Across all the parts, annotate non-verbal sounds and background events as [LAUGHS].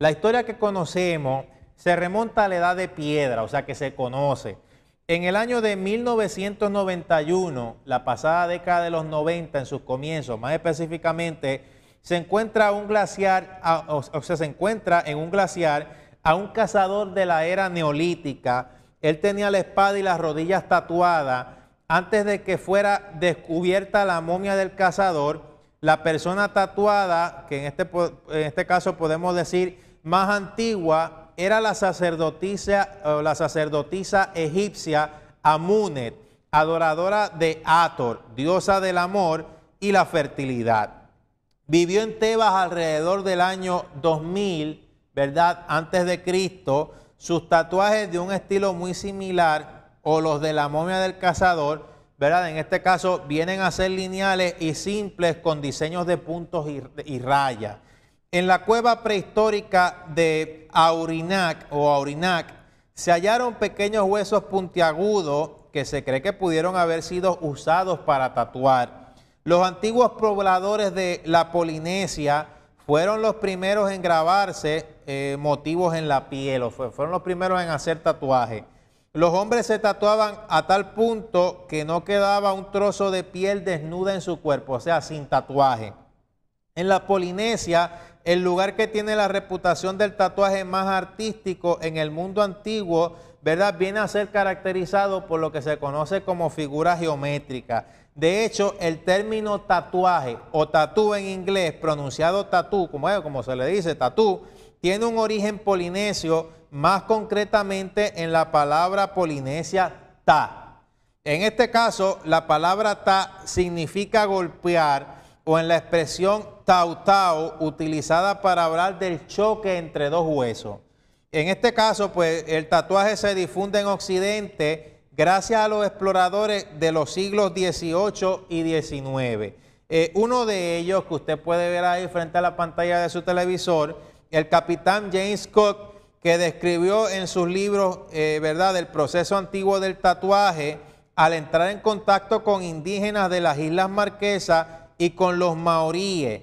La historia que conocemos se remonta a la edad de piedra, o sea que se conoce. En el año de 1991, la pasada década de los 90, en sus comienzos, más específicamente, se encuentra un glaciar, o se encuentra en un glaciar a un cazador de la era neolítica. Él tenía la espada y las rodillas tatuadas. Antes de que fuera descubierta la momia del cazador, la persona tatuada, que en este, en este caso podemos decir más antigua era la sacerdotisa, la sacerdotisa egipcia Amunet, adoradora de Ator, diosa del amor y la fertilidad. Vivió en Tebas alrededor del año 2000, ¿verdad? Antes de Cristo. Sus tatuajes de un estilo muy similar o los de la momia del cazador, ¿verdad? En este caso vienen a ser lineales y simples con diseños de puntos y, y rayas. En la cueva prehistórica de Aurinac o Aurinac se hallaron pequeños huesos puntiagudos que se cree que pudieron haber sido usados para tatuar. Los antiguos pobladores de la Polinesia fueron los primeros en grabarse eh, motivos en la piel, o fueron los primeros en hacer tatuaje. Los hombres se tatuaban a tal punto que no quedaba un trozo de piel desnuda en su cuerpo, o sea, sin tatuaje. En la Polinesia el lugar que tiene la reputación del tatuaje más artístico en el mundo antiguo, ¿verdad? Viene a ser caracterizado por lo que se conoce como figura geométrica. De hecho, el término tatuaje o tatú en inglés, pronunciado tatú, como, como se le dice, tatú, tiene un origen polinesio, más concretamente en la palabra polinesia ta. En este caso, la palabra ta significa golpear, o en la expresión tautao utilizada para hablar del choque entre dos huesos. En este caso, pues el tatuaje se difunde en Occidente gracias a los exploradores de los siglos XVIII y XIX. Eh, uno de ellos, que usted puede ver ahí frente a la pantalla de su televisor, el capitán James Cook, que describió en sus libros, eh, ¿verdad?, el proceso antiguo del tatuaje al entrar en contacto con indígenas de las Islas Marquesas y con los maoríes.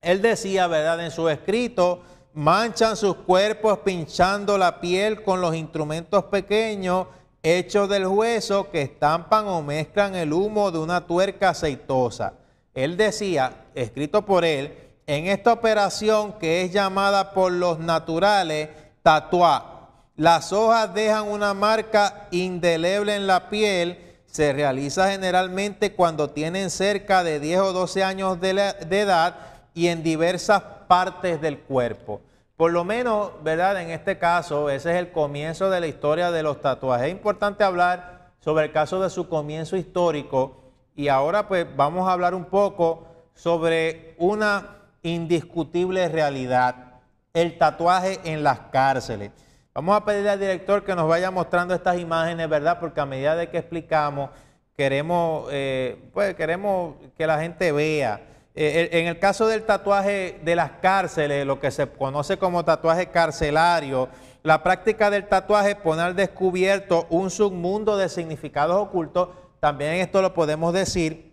Él decía, ¿verdad?, en su escrito, manchan sus cuerpos pinchando la piel con los instrumentos pequeños hechos del hueso que estampan o mezclan el humo de una tuerca aceitosa. Él decía, escrito por él, en esta operación que es llamada por los naturales tatuá, las hojas dejan una marca indeleble en la piel se realiza generalmente cuando tienen cerca de 10 o 12 años de, edad y en diversas partes del cuerpo. Por lo menos, ¿verdad? En este caso, ese es el comienzo de la historia de los tatuajes. Es importante hablar sobre el caso de su comienzo histórico y ahora pues vamos a hablar un poco sobre una indiscutible realidad, el tatuaje en las cárceles. Vamos a pedir al director que nos vaya mostrando estas imágenes, ¿verdad? Porque a medida de que explicamos, queremos, eh, pues, queremos que la gente vea. Eh, eh, en el caso del tatuaje de las cárceles, lo que se conoce como tatuaje carcelario, la práctica del tatuaje pone poner descubierto un submundo de significados ocultos. También esto lo podemos decir.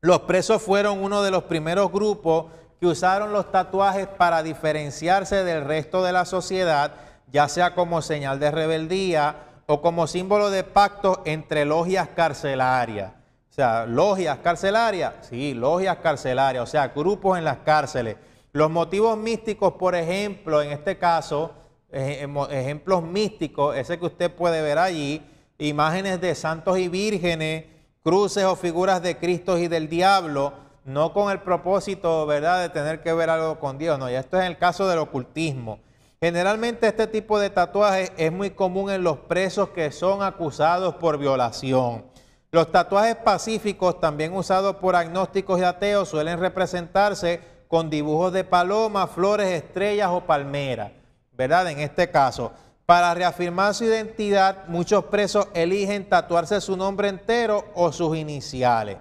Los presos fueron uno de los primeros grupos que usaron los tatuajes para diferenciarse del resto de la sociedad ya sea como señal de rebeldía o como símbolo de pacto entre logias carcelarias. O sea, logias carcelarias, sí, logias carcelarias, o sea, grupos en las cárceles. Los motivos místicos, por ejemplo, en este caso, em-, ejemplos místicos, ese que usted puede ver allí, imágenes de santos y vírgenes, cruces o figuras de Cristo y del diablo, no con el propósito, ¿verdad?, de tener que ver algo con Dios, no, y esto es en el caso del ocultismo. Generalmente este tipo de tatuajes es muy común en los presos que son acusados por violación. Los tatuajes pacíficos, también usados por agnósticos y ateos, suelen representarse con dibujos de palomas, flores, estrellas o palmeras, ¿verdad? En este caso, para reafirmar su identidad, muchos presos eligen tatuarse su nombre entero o sus iniciales.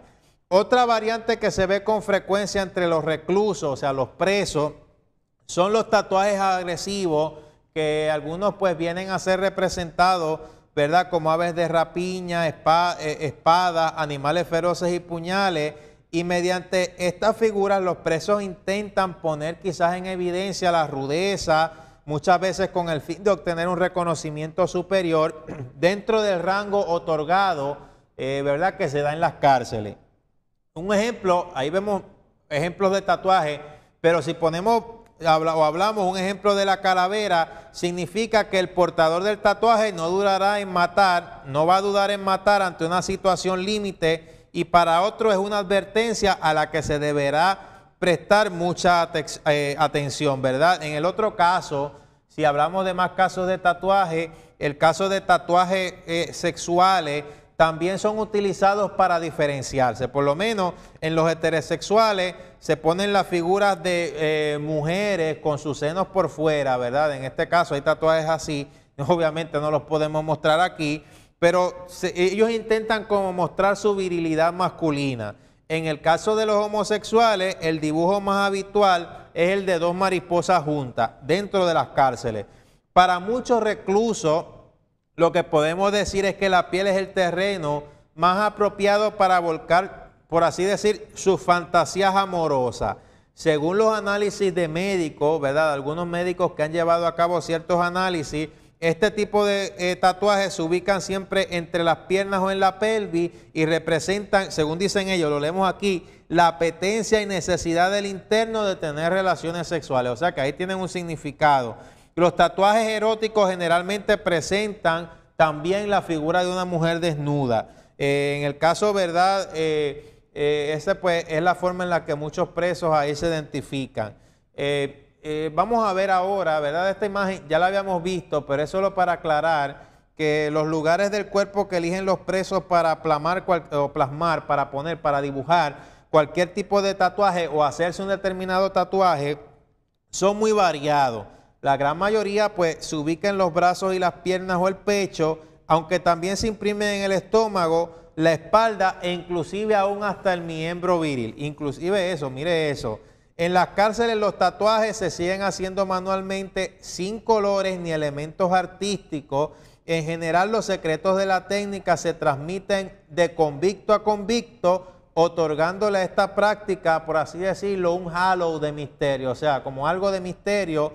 Otra variante que se ve con frecuencia entre los reclusos, o sea, los presos, son los tatuajes agresivos que algunos pues vienen a ser representados, ¿verdad? Como aves de rapiña, espada, eh, espadas, animales feroces y puñales. Y mediante estas figuras los presos intentan poner quizás en evidencia la rudeza, muchas veces con el fin de obtener un reconocimiento superior [CLEARS THROAT] dentro del rango otorgado, eh, ¿verdad? Que se da en las cárceles. Un ejemplo, ahí vemos ejemplos de tatuajes, pero si ponemos o hablamos, un ejemplo de la calavera, significa que el portador del tatuaje no durará en matar, no va a dudar en matar ante una situación límite y para otro es una advertencia a la que se deberá prestar mucha eh, atención, ¿verdad? En el otro caso, si hablamos de más casos de tatuaje, el caso de tatuajes eh, sexuales, también son utilizados para diferenciarse. Por lo menos en los heterosexuales se ponen las figuras de eh, mujeres con sus senos por fuera, ¿verdad? En este caso hay tatuajes así, [LAUGHS] obviamente no los podemos mostrar aquí, pero ellos intentan como mostrar su virilidad masculina. En el caso de los homosexuales, el dibujo más habitual es el de dos mariposas juntas dentro de las cárceles. Para muchos reclusos, lo que podemos decir es que la piel es el terreno más apropiado para volcar, por así decir, sus fantasías amorosas. Según los análisis de médicos, ¿verdad? Algunos médicos que han llevado a cabo ciertos análisis, este tipo de eh, tatuajes se ubican siempre entre las piernas o en la pelvis y representan, según dicen ellos, lo leemos aquí, la apetencia y necesidad del interno de tener relaciones sexuales. O sea que ahí tienen un significado. Los tatuajes eróticos generalmente presentan también la figura de una mujer desnuda. Eh, en el caso, ¿verdad? Eh, eh, esa pues, es la forma en la que muchos presos ahí se identifican. vamos a ver ahora, ¿verdad? Esta imagen ya la habíamos visto, pero es solo para aclarar que los lugares del cuerpo que eligen los presos para plasmar, o plasmar, para poner, para dibujar cualquier tipo de tatuaje o hacerse un determinado tatuaje son muy variados. La gran mayoría pues se ubica en los brazos y las piernas o el pecho, aunque también se imprime en el estómago, la espalda e inclusive aún hasta el miembro viril. Inclusive eso, mire eso. En las cárceles los tatuajes se siguen haciendo manualmente sin colores ni elementos artísticos. En general los secretos de la técnica se transmiten de convicto a convicto, otorgándole a esta práctica, por así decirlo, un halo de misterio, o sea, como algo de misterio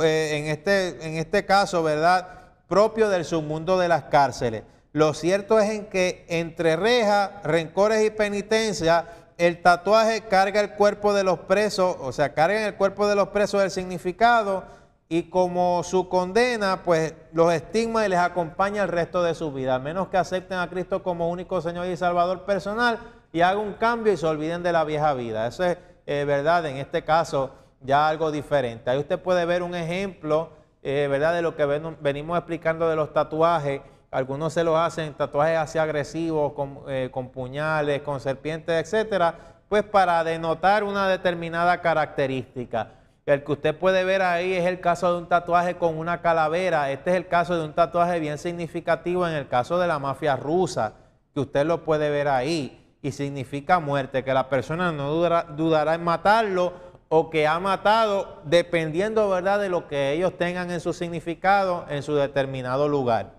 eh, en este, en este caso, ¿verdad?, propio del submundo de las cárceles. Lo cierto es en que entre rejas, rencores y penitencia, el tatuaje carga el cuerpo de los presos, o sea, carga en el cuerpo de los presos el significado y como su condena, pues los estigma y les acompaña el resto de su vida, a menos que acepten a Cristo como único Señor y Salvador personal y hagan un cambio y se olviden de la vieja vida. Eso es eh, verdad en este caso ya algo diferente. Ahí usted puede ver un ejemplo, eh, ¿verdad? De lo que venimos explicando de los tatuajes. Algunos se los hacen tatuajes así agresivos, con, eh, con puñales, con serpientes, etcétera, pues para denotar una determinada característica. El que usted puede ver ahí es el caso de un tatuaje con una calavera. Este es el caso de un tatuaje bien significativo en el caso de la mafia rusa, que usted lo puede ver ahí. Y significa muerte, que la persona no dudará en matarlo o que ha matado, dependiendo ¿verdad? de lo que ellos tengan en su significado, en su determinado lugar.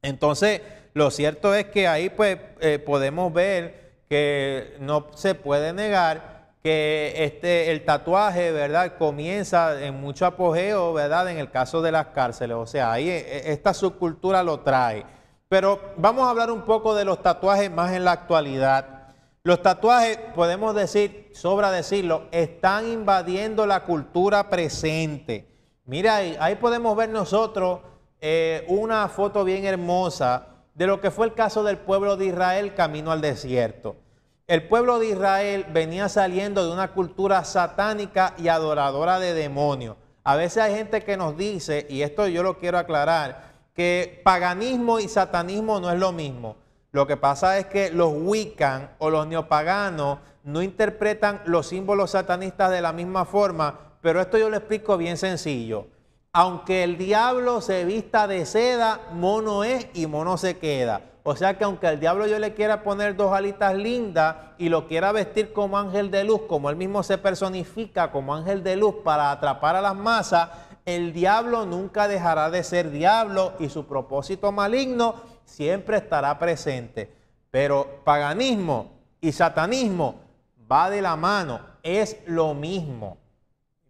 Entonces, lo cierto es que ahí pues, eh, podemos ver que no se puede negar que este, el tatuaje ¿verdad? comienza en mucho apogeo ¿verdad? en el caso de las cárceles. O sea, ahí eh, esta subcultura lo trae. Pero vamos a hablar un poco de los tatuajes más en la actualidad. Los tatuajes, podemos decir, sobra decirlo, están invadiendo la cultura presente. Mira, ahí, ahí podemos ver nosotros eh, una foto bien hermosa de lo que fue el caso del pueblo de Israel camino al desierto. El pueblo de Israel venía saliendo de una cultura satánica y adoradora de demonios. A veces hay gente que nos dice, y esto yo lo quiero aclarar, que paganismo y satanismo no es lo mismo. Lo que pasa es que los Wiccan o los neopaganos no interpretan los símbolos satanistas de la misma forma, pero esto yo lo explico bien sencillo. Aunque el diablo se vista de seda, mono es y mono se queda. O sea que aunque el diablo yo le quiera poner dos alitas lindas y lo quiera vestir como ángel de luz, como él mismo se personifica como ángel de luz para atrapar a las masas, el diablo nunca dejará de ser diablo y su propósito maligno siempre estará presente. Pero paganismo y satanismo va de la mano, es lo mismo.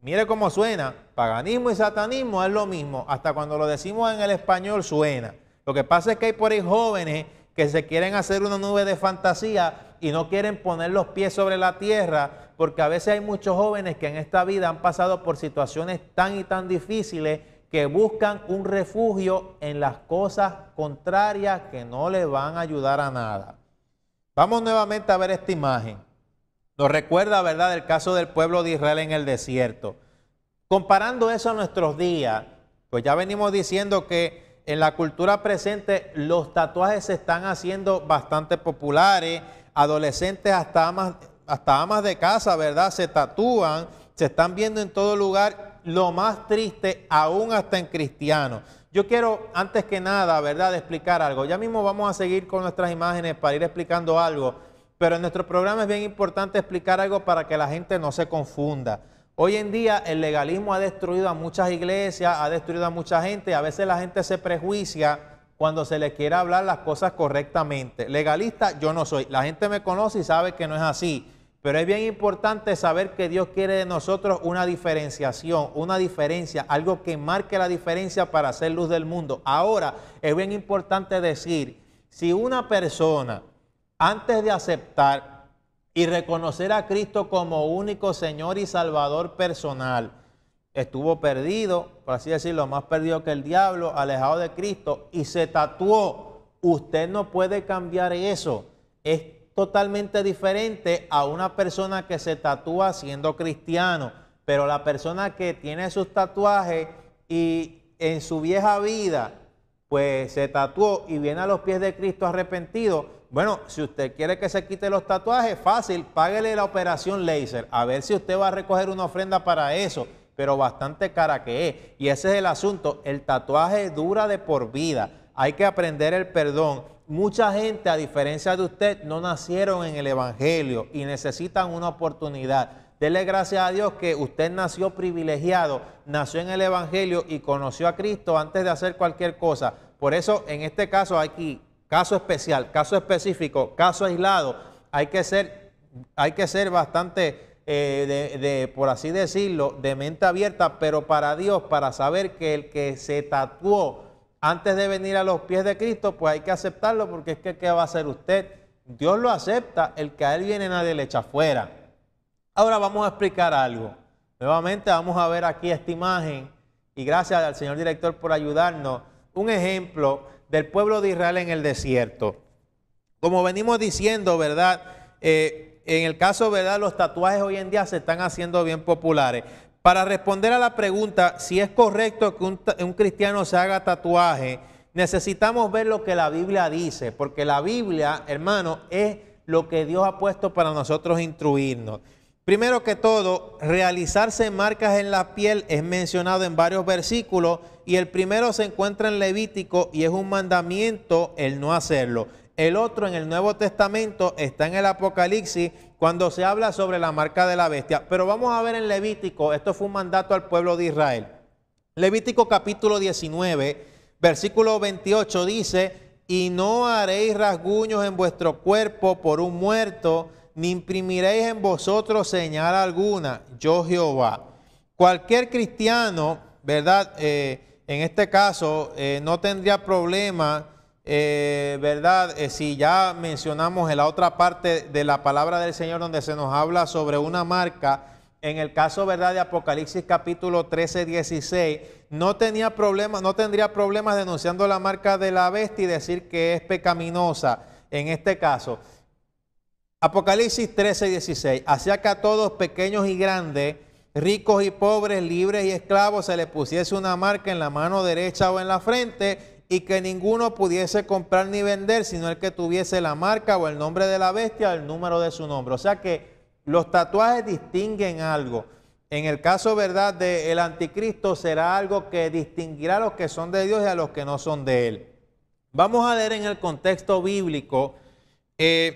Mire cómo suena, paganismo y satanismo es lo mismo, hasta cuando lo decimos en el español suena. Lo que pasa es que hay por ahí jóvenes que se quieren hacer una nube de fantasía y no quieren poner los pies sobre la tierra, porque a veces hay muchos jóvenes que en esta vida han pasado por situaciones tan y tan difíciles que buscan un refugio en las cosas contrarias que no les van a ayudar a nada. Vamos nuevamente a ver esta imagen. Nos recuerda, ¿verdad?, el caso del pueblo de Israel en el desierto. Comparando eso a nuestros días, pues ya venimos diciendo que en la cultura presente los tatuajes se están haciendo bastante populares, adolescentes hasta amas, hasta amas de casa, ¿verdad? Se tatúan, se están viendo en todo lugar lo más triste, aún hasta en cristiano. Yo quiero, antes que nada, ¿verdad?, explicar algo. Ya mismo vamos a seguir con nuestras imágenes para ir explicando algo, pero en nuestro programa es bien importante explicar algo para que la gente no se confunda. Hoy en día el legalismo ha destruido a muchas iglesias, ha destruido a mucha gente, a veces la gente se prejuicia cuando se le quiere hablar las cosas correctamente. Legalista yo no soy. La gente me conoce y sabe que no es así. Pero es bien importante saber que Dios quiere de nosotros una diferenciación, una diferencia, algo que marque la diferencia para ser luz del mundo. Ahora, es bien importante decir, si una persona, antes de aceptar y reconocer a Cristo como único Señor y Salvador personal, estuvo perdido, por así decirlo, más perdido que el diablo, alejado de Cristo, y se tatuó, usted no puede cambiar eso. Es totalmente diferente a una persona que se tatúa siendo cristiano, pero la persona que tiene sus tatuajes y en su vieja vida, pues se tatuó y viene a los pies de Cristo arrepentido. Bueno, si usted quiere que se quite los tatuajes, fácil, páguele la operación láser, a ver si usted va a recoger una ofrenda para eso, pero bastante cara que es. Y ese es el asunto, el tatuaje dura de por vida, hay que aprender el perdón Mucha gente, a diferencia de usted, no nacieron en el Evangelio y necesitan una oportunidad. Dele gracias a Dios que usted nació privilegiado, nació en el Evangelio y conoció a Cristo antes de hacer cualquier cosa. Por eso, en este caso aquí, caso especial, caso específico, caso aislado, hay que ser, hay que ser bastante... Eh, por así decirlo, de mente abierta, pero para Dios, para saber que el que se tatuó antes de venir a los pies de Cristo, pues hay que aceptarlo porque es que ¿qué va a hacer usted? Dios lo acepta, el que a él viene nadie le echa fuera. Ahora vamos a explicar algo. Nuevamente vamos a ver aquí esta imagen y gracias al señor director por ayudarnos. Un ejemplo del pueblo de Israel en el desierto. Como venimos diciendo, ¿verdad? Eh, en el caso, ¿verdad? Los tatuajes hoy en día se están haciendo bien populares. Para responder a la pregunta si es correcto que un, cristiano se haga tatuaje, necesitamos ver lo que la Biblia dice, porque la Biblia, hermano, es lo que Dios ha puesto para nosotros instruirnos. Primero que todo, realizarse marcas en la piel es mencionado en varios versículos y el primero se encuentra en Levítico y es un mandamiento el no hacerlo. El otro en el Nuevo Testamento está en el Apocalipsis cuando se habla sobre la marca de la bestia. Pero vamos a ver en Levítico, esto fue un mandato al pueblo de Israel. Levítico capítulo 19, versículo 28 dice, y no haréis rasguños en vuestro cuerpo por un muerto, ni imprimiréis en vosotros señal alguna, yo Jehová. Cualquier cristiano, ¿verdad? Eh, en este caso, eh, no tendría problema eh, ¿verdad? Eh, si ya mencionamos en la otra parte de la palabra del Señor donde se nos habla sobre una marca, en el caso, ¿verdad? De Apocalipsis capítulo 13, 16, no, tenía problema, no tendría problemas denunciando la marca de la bestia y decir que es pecaminosa en este caso. Apocalipsis 13, 16, hacía que a todos, pequeños y grandes, ricos y pobres, libres y esclavos, se le pusiese una marca en la mano derecha o en la frente y que ninguno pudiese comprar ni vender, sino el que tuviese la marca o el nombre de la bestia o el número de su nombre. O sea que los tatuajes distinguen algo. En el caso, ¿verdad?, del el anticristo será algo que distinguirá a los que son de Dios y a los que no son de Él. Vamos a leer en el contexto bíblico, el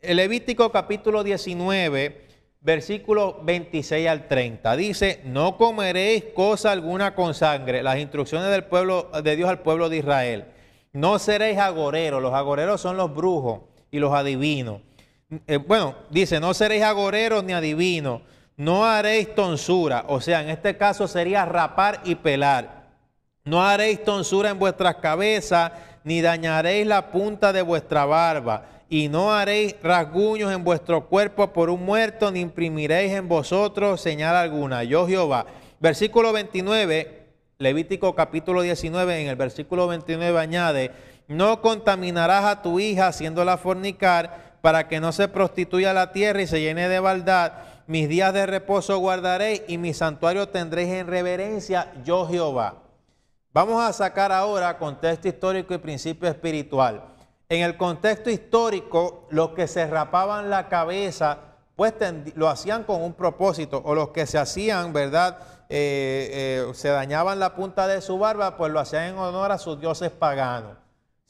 eh, Levítico capítulo 19, versículo 26 al 30. Dice, no comeréis cosa alguna con sangre, las instrucciones del pueblo, de Dios al pueblo de Israel. No seréis agoreros, los agoreros son los brujos y los adivinos. Eh, bueno, dice, no seréis agoreros ni adivinos, no haréis tonsura, o sea, en este caso sería rapar y pelar. No haréis tonsura en vuestras cabezas, ni dañaréis la punta de vuestra barba y no haréis rasguños en vuestro cuerpo por un muerto, ni imprimiréis en vosotros señal alguna. Yo Jehová. Versículo 29, Levítico capítulo 19, en el versículo 29 añade, no contaminarás a tu hija haciéndola fornicar para que no se prostituya la tierra y se llene de maldad. Mis días de reposo guardaréis y mi santuario tendréis en reverencia, yo Jehová. Vamos a sacar ahora contexto histórico y principio espiritual en el contexto histórico, los que se rapaban la cabeza, pues lo hacían con un propósito, o los que se hacían, ¿verdad? Eh, eh, se dañaban la punta de su barba, pues lo hacían en honor a sus dioses paganos.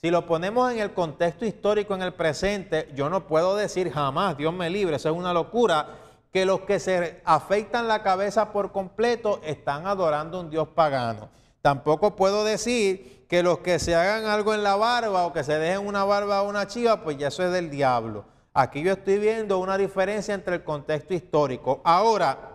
Si lo ponemos en el contexto histórico, en el presente, yo no puedo decir jamás, Dios me libre, eso es una locura, que los que se afeitan la cabeza por completo están adorando a un Dios pagano. Tampoco puedo decir que los que se hagan algo en la barba o que se dejen una barba o una chiva, pues ya eso es del diablo. Aquí yo estoy viendo una diferencia entre el contexto histórico. Ahora,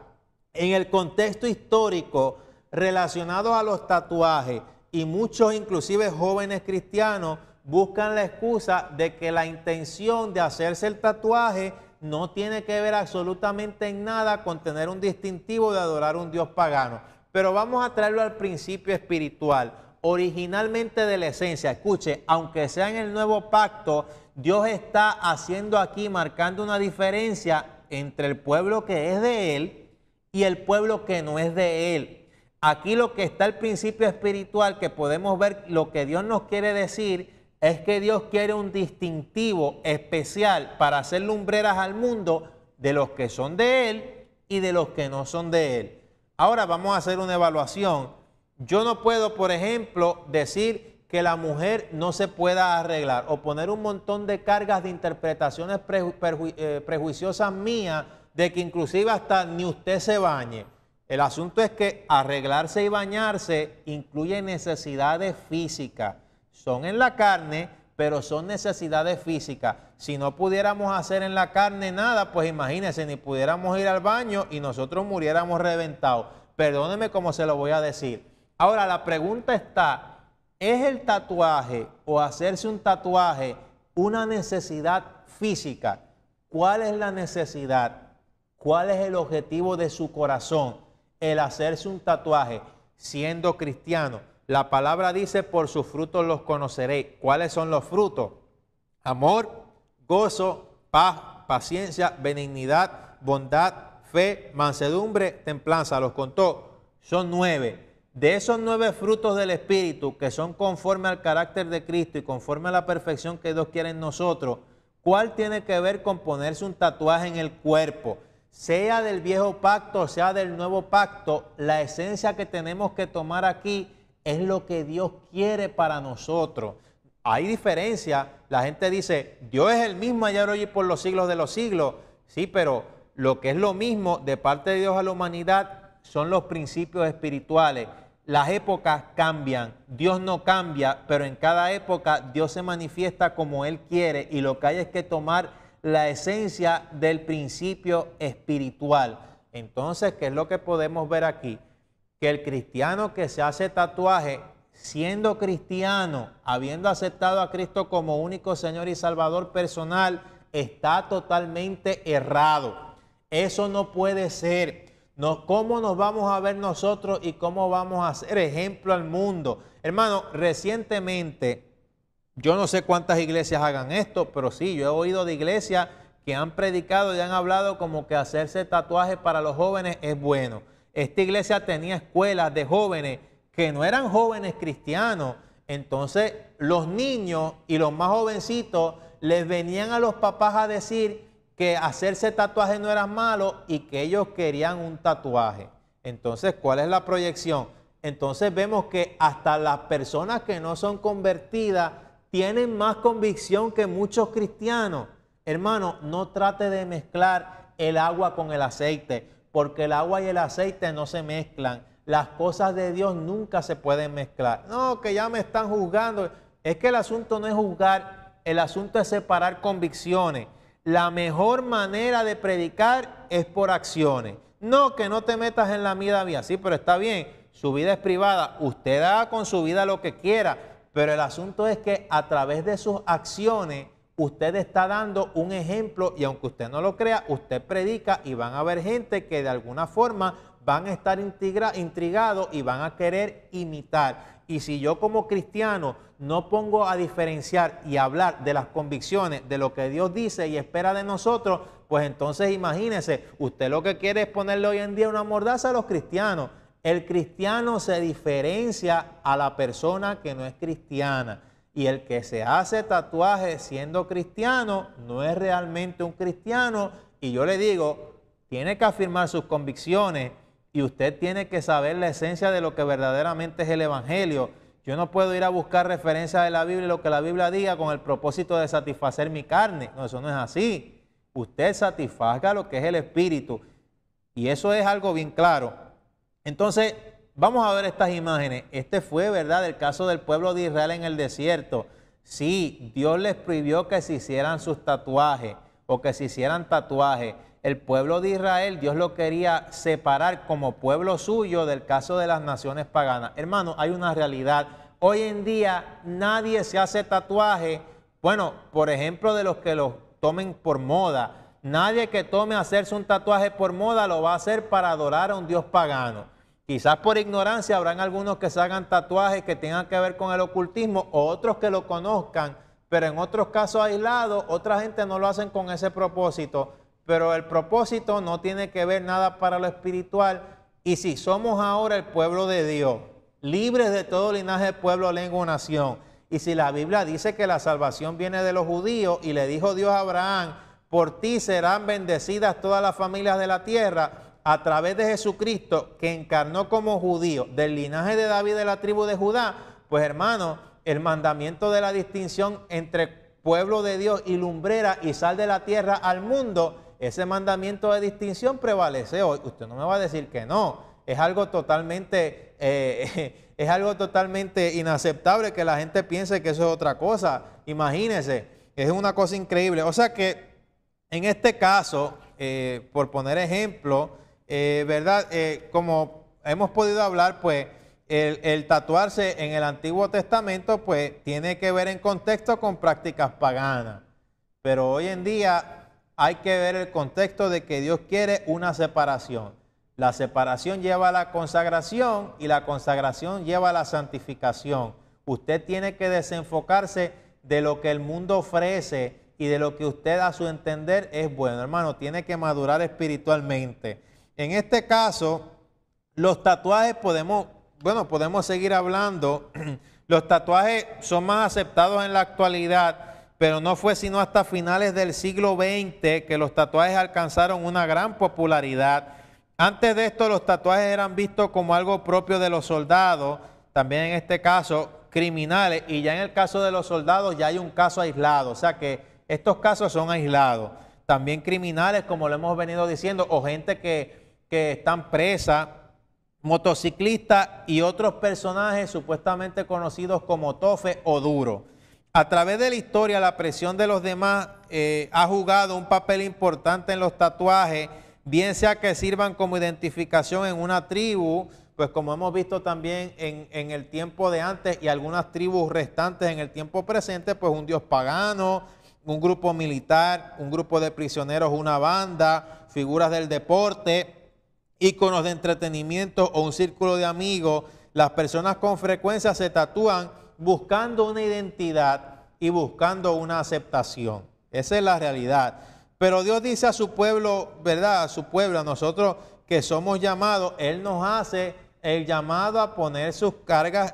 en el contexto histórico relacionado a los tatuajes, y muchos inclusive jóvenes cristianos buscan la excusa de que la intención de hacerse el tatuaje no tiene que ver absolutamente en nada con tener un distintivo de adorar a un Dios pagano. Pero vamos a traerlo al principio espiritual originalmente de la esencia. Escuche, aunque sea en el nuevo pacto, Dios está haciendo aquí, marcando una diferencia entre el pueblo que es de Él y el pueblo que no es de Él. Aquí lo que está el principio espiritual que podemos ver, lo que Dios nos quiere decir es que Dios quiere un distintivo especial para hacer lumbreras al mundo de los que son de Él y de los que no son de Él. Ahora vamos a hacer una evaluación yo no puedo, por ejemplo, decir que la mujer no se pueda arreglar o poner un montón de cargas de interpretaciones eh, prejuiciosas mías de que inclusive hasta ni usted se bañe. El asunto es que arreglarse y bañarse incluye necesidades físicas. Son en la carne, pero son necesidades físicas. Si no pudiéramos hacer en la carne nada, pues imagínense, ni pudiéramos ir al baño y nosotros muriéramos reventados. Perdóneme como se lo voy a decir. Ahora la pregunta está, ¿es el tatuaje o hacerse un tatuaje una necesidad física? ¿Cuál es la necesidad? ¿Cuál es el objetivo de su corazón? El hacerse un tatuaje siendo cristiano. La palabra dice, por sus frutos los conoceréis. ¿Cuáles son los frutos? Amor, gozo, paz, paciencia, benignidad, bondad, fe, mansedumbre, templanza. Los contó. Son nueve de esos nueve frutos del Espíritu que son conforme al carácter de Cristo y conforme a la perfección que Dios quiere en nosotros, ¿cuál tiene que ver con ponerse un tatuaje en el cuerpo? Sea del viejo pacto, sea del nuevo pacto, la esencia que tenemos que tomar aquí es lo que Dios quiere para nosotros. Hay diferencia, la gente dice, Dios es el mismo ayer, hoy y por los siglos de los siglos. Sí, pero lo que es lo mismo de parte de Dios a la humanidad son los principios espirituales las épocas cambian, Dios no cambia, pero en cada época Dios se manifiesta como Él quiere y lo que hay es que tomar la esencia del principio espiritual. Entonces, ¿qué es lo que podemos ver aquí? Que el cristiano que se hace tatuaje, siendo cristiano, habiendo aceptado a Cristo como único Señor y Salvador personal, está totalmente errado. Eso no puede ser. No, ¿Cómo nos vamos a ver nosotros y cómo vamos a ser ejemplo al mundo? Hermano, recientemente, yo no sé cuántas iglesias hagan esto, pero sí, yo he oído de iglesias que han predicado y han hablado como que hacerse tatuajes para los jóvenes es bueno. Esta iglesia tenía escuelas de jóvenes que no eran jóvenes cristianos. Entonces, los niños y los más jovencitos les venían a los papás a decir, hacerse tatuaje no era malo y que ellos querían un tatuaje. Entonces, ¿cuál es la proyección? Entonces vemos que hasta las personas que no son convertidas tienen más convicción que muchos cristianos. Hermano, no trate de mezclar el agua con el aceite, porque el agua y el aceite no se mezclan. Las cosas de Dios nunca se pueden mezclar. No, que ya me están juzgando. Es que el asunto no es juzgar, el asunto es separar convicciones la mejor manera de predicar es por acciones. No, que no te metas en la vida vía, sí, pero está bien, su vida es privada, usted da con su vida lo que quiera, pero el asunto es que a través de sus acciones usted está dando un ejemplo y aunque usted no lo crea, usted predica y van a haber gente que de alguna forma van a estar intrigados y van a querer imitar. Y si yo como cristiano no pongo a diferenciar y hablar de las convicciones, de lo que Dios dice y espera de nosotros, pues entonces imagínese, usted lo que quiere es ponerle hoy en día una mordaza a los cristianos. El cristiano se diferencia a la persona que no es cristiana. Y el que se hace tatuaje siendo cristiano no es realmente un cristiano. Y yo le digo, tiene que afirmar sus convicciones, y usted tiene que saber la esencia de lo que verdaderamente es el Evangelio. Yo no puedo ir a buscar referencias de la Biblia lo que la Biblia diga con el propósito de satisfacer mi carne. No, eso no es así. Usted satisfaga lo que es el Espíritu. Y eso es algo bien claro. Entonces, vamos a ver estas imágenes. Este fue, ¿verdad?, el caso del pueblo de Israel en el desierto. Sí, Dios les prohibió que se hicieran sus tatuajes o que se hicieran tatuajes el pueblo de Israel, Dios lo quería separar como pueblo suyo del caso de las naciones paganas. Hermano, hay una realidad. Hoy en día nadie se hace tatuaje, bueno, por ejemplo, de los que lo tomen por moda. Nadie que tome hacerse un tatuaje por moda lo va a hacer para adorar a un Dios pagano. Quizás por ignorancia habrán algunos que se hagan tatuajes que tengan que ver con el ocultismo, o otros que lo conozcan, pero en otros casos aislados, otra gente no lo hacen con ese propósito pero el propósito no tiene que ver nada para lo espiritual. Y si somos ahora el pueblo de Dios, libres de todo linaje, pueblo, lengua, nación, y si la Biblia dice que la salvación viene de los judíos y le dijo Dios a Abraham, por ti serán bendecidas todas las familias de la tierra, a través de Jesucristo que encarnó como judío del linaje de David de la tribu de Judá, pues hermano, el mandamiento de la distinción entre pueblo de Dios y lumbrera y sal de la tierra al mundo ese mandamiento de distinción prevalece hoy. Usted no me va a decir que no. Es algo totalmente, eh, [LAUGHS] es algo totalmente inaceptable que la gente piense que eso es otra cosa. Imagínese, es una cosa increíble. O sea que en este caso, eh, por poner ejemplo, eh, ¿verdad? como hemos podido hablar, pues el, el tatuarse en el Antiguo Testamento, pues tiene que ver en contexto con prácticas paganas. Pero hoy en día hay que ver el contexto de que Dios quiere una separación. La separación lleva a la consagración y la consagración lleva a la santificación. Usted tiene que desenfocarse de lo que el mundo ofrece y de lo que usted a su entender es bueno. Hermano, tiene que madurar espiritualmente. En este caso, los tatuajes podemos, bueno, podemos seguir hablando. [CLEARS THROAT] Los tatuajes son más aceptados en la actualidad pero no fue sino hasta finales del siglo XX que los tatuajes alcanzaron una gran popularidad. Antes de esto los tatuajes eran vistos como algo propio de los soldados, también en este caso criminales, y ya en el caso de los soldados ya hay un caso aislado, o sea que estos casos son aislados. También criminales, como lo hemos venido diciendo, o gente que, que están presa, motociclistas y otros personajes supuestamente conocidos como tofe o duro. A través de la historia, la presión de los demás eh, ha jugado un papel importante en los tatuajes, bien sea que sirvan como identificación en una tribu, pues como hemos visto también en, en, el tiempo de antes y algunas tribus restantes en el tiempo presente, pues un dios pagano, un grupo militar, un grupo de prisioneros, una banda, figuras del deporte, íconos de entretenimiento o un círculo de amigos, las personas con frecuencia se tatúan buscando una identidad y buscando una aceptación. Esa es la realidad. Pero Dios dice a su pueblo, ¿verdad? A su pueblo, a nosotros que somos llamados, Él nos hace el llamado a poner sus cargas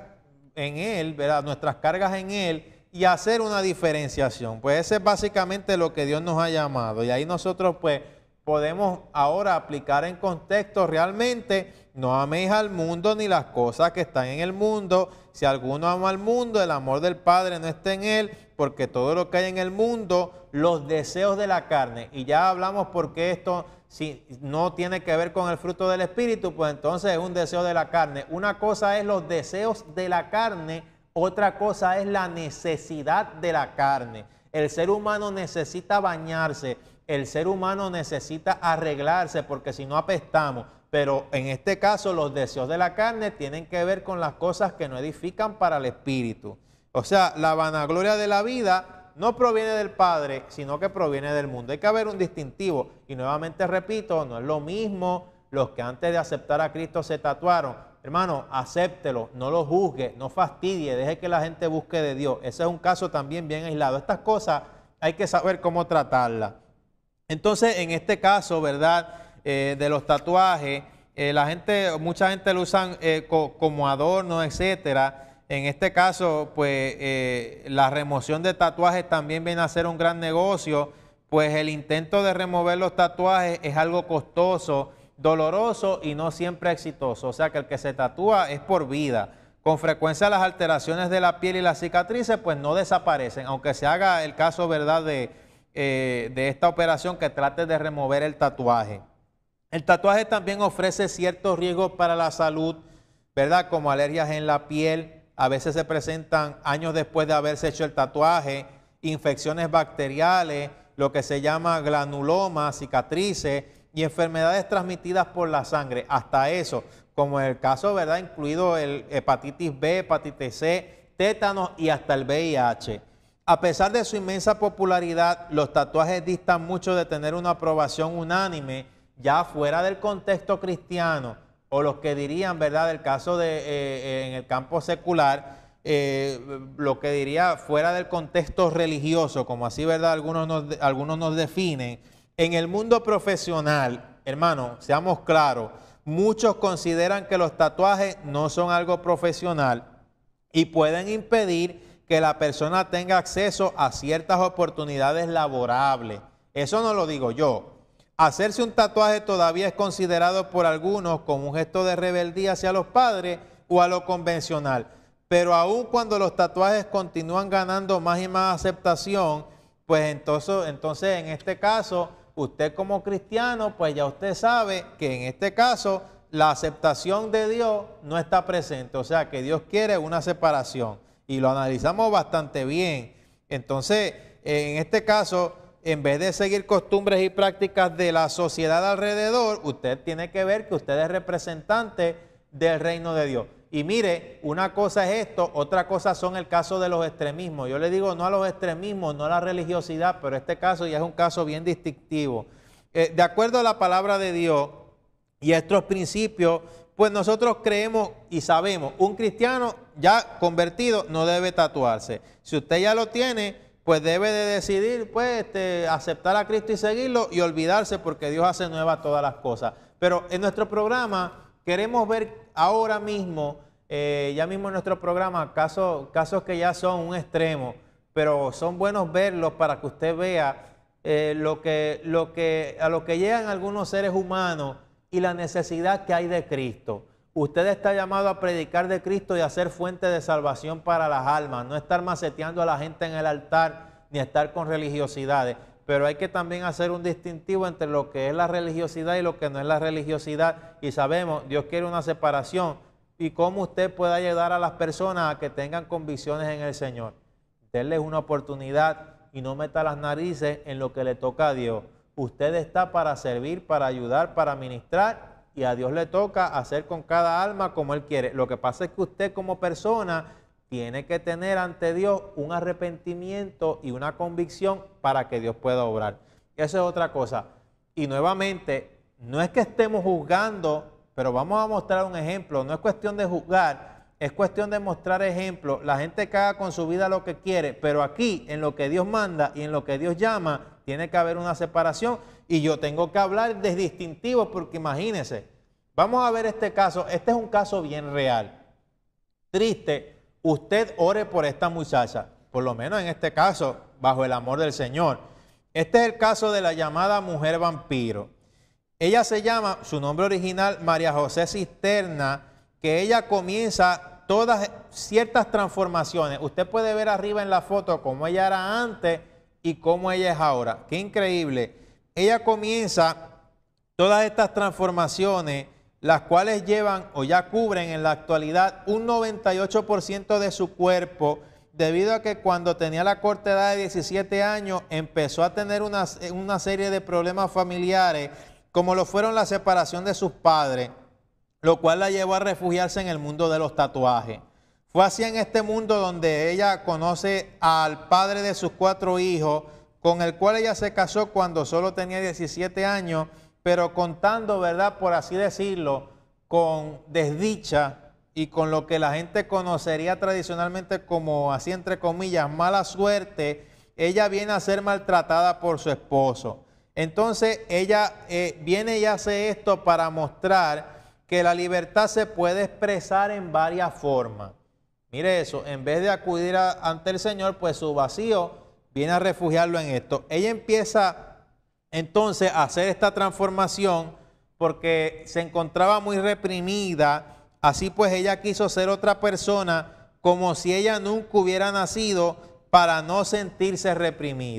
en Él, ¿verdad? Nuestras cargas en Él y hacer una diferenciación. Pues ese es básicamente lo que Dios nos ha llamado. Y ahí nosotros pues podemos ahora aplicar en contexto realmente, no améis al mundo ni las cosas que están en el mundo. Si alguno ama al mundo, el amor del Padre no está en él, porque todo lo que hay en el mundo, los deseos de la carne. Y ya hablamos porque esto si no tiene que ver con el fruto del Espíritu, pues entonces es un deseo de la carne. Una cosa es los deseos de la carne, otra cosa es la necesidad de la carne. El ser humano necesita bañarse, el ser humano necesita arreglarse porque si no apestamos. Pero en este caso los deseos de la carne tienen que ver con las cosas que no edifican para el espíritu. O sea, la vanagloria de la vida no proviene del Padre, sino que proviene del mundo. Hay que haber un distintivo. Y nuevamente repito, no es lo mismo los que antes de aceptar a Cristo se tatuaron. Hermano, acéptelo, no lo juzgue, no fastidie, deje que la gente busque de Dios. Ese es un caso también bien aislado. Estas cosas hay que saber cómo tratarlas. Entonces, en este caso, ¿verdad? Eh, de los tatuajes, eh, la gente, mucha gente lo usan eh, como adorno, etcétera. En este caso, pues la remoción de tatuajes también viene a ser un gran negocio, pues el intento de remover los tatuajes es algo costoso, doloroso y no siempre exitoso. O sea que el que se tatúa es por vida. Con frecuencia las alteraciones de la piel y las cicatrices pues no desaparecen, aunque se haga el caso, ¿verdad?, de, eh, de esta operación que trate de remover el tatuaje. El tatuaje también ofrece ciertos riesgos para la salud, ¿verdad? Como alergias en la piel, a veces se presentan años después de haberse hecho el tatuaje, infecciones bacteriales, lo que se llama granuloma, cicatrices y enfermedades transmitidas por la sangre, hasta eso, como en el caso, ¿verdad? Incluido el hepatitis B, hepatitis C, tétanos y hasta el VIH. A pesar de su inmensa popularidad, los tatuajes distan mucho de tener una aprobación unánime, ya fuera del contexto cristiano, o los que dirían, ¿verdad?, el caso de eh, eh, en el campo secular, eh, lo que diría fuera del contexto religioso, como así, ¿verdad? Algunos algunos nos definen. En el mundo profesional, hermano, seamos claros, muchos consideran que los tatuajes no son algo profesional y pueden impedir que la persona tenga acceso a ciertas oportunidades laborables. Eso no lo digo yo. Hacerse un tatuaje todavía es considerado por algunos como un gesto de rebeldía hacia los padres o a lo convencional. Pero aun cuando los tatuajes continúan ganando más y más aceptación, pues entonces, entonces en este caso, usted como cristiano, pues ya usted sabe que en este caso la aceptación de Dios no está presente. O sea que Dios quiere una separación y lo analizamos bastante bien. Entonces, en este caso, en vez de seguir costumbres y prácticas de la sociedad alrededor, usted tiene que ver que usted es representante del reino de Dios. Y mire, una cosa es esto, otra cosa son el caso de los extremismos. Yo le digo no a los extremismos, no a la religiosidad, pero este caso ya es un caso bien distintivo. Eh, de acuerdo a la palabra de Dios y a estos principios, pues nosotros creemos y sabemos, un cristiano ya convertido no debe tatuarse. Si usted ya lo tiene, pues debe de decidir, pues, este, aceptar a Cristo y seguirlo y olvidarse porque Dios hace nuevas todas las cosas. Pero en nuestro programa queremos ver ahora mismo, eh, ya mismo en nuestro programa, casos, casos que ya son un extremo, pero son buenos verlos para que usted vea eh, lo, que, lo que, a lo que llegan algunos seres humanos y la necesidad que hay de Cristo. Usted está llamado a predicar de Cristo y a ser fuente de salvación para las almas, no estar maceteando a la gente en el altar ni estar con religiosidades. Pero hay que también hacer un distintivo entre lo que es la religiosidad y lo que no es la religiosidad. Y sabemos, Dios quiere una separación y cómo usted puede ayudar a las personas a que tengan convicciones en el Señor. Denles una oportunidad y no meta las narices en lo que le toca a Dios. Usted está para servir, para ayudar, para ministrar y a Dios le toca hacer con cada alma como Él quiere. Lo que pasa es que usted como persona tiene que tener ante Dios un arrepentimiento y una convicción para que Dios pueda obrar. Eso es otra cosa. Y nuevamente, no es que estemos juzgando, pero vamos a mostrar un ejemplo. No es cuestión de juzgar, es cuestión de mostrar ejemplo. La gente caga con su vida lo que quiere, pero aquí, en lo que Dios manda y en lo que Dios llama, tiene que haber una separación y yo tengo que hablar de distintivos porque imagínese... vamos a ver este caso, este es un caso bien real. Triste, usted ore por esta muchacha, por lo menos en este caso, bajo el amor del Señor. Este es el caso de la llamada mujer vampiro. Ella se llama, su nombre original, María José Cisterna, que ella comienza todas ciertas transformaciones. Usted puede ver arriba en la foto cómo ella era antes y cómo ella es ahora. Qué increíble. Ella comienza todas estas transformaciones, las cuales llevan o ya cubren en la actualidad un 98% de su cuerpo, debido a que cuando tenía la corta edad de 17 años empezó a tener una, una serie de problemas familiares, como lo fueron la separación de sus padres, lo cual la llevó a refugiarse en el mundo de los tatuajes. Fue así en este mundo donde ella conoce al padre de sus cuatro hijos, con el cual ella se casó cuando solo tenía 17 años, pero contando, ¿verdad? Por así decirlo, con desdicha y con lo que la gente conocería tradicionalmente como, así entre comillas, mala suerte, ella viene a ser maltratada por su esposo. Entonces ella eh, viene y hace esto para mostrar que la libertad se puede expresar en varias formas. Mire eso, en vez de acudir ante el Señor, pues su vacío viene a refugiarlo en esto. Ella empieza entonces a hacer esta transformación porque se encontraba muy reprimida, así pues ella quiso ser otra persona como si ella nunca hubiera nacido para no sentirse reprimida.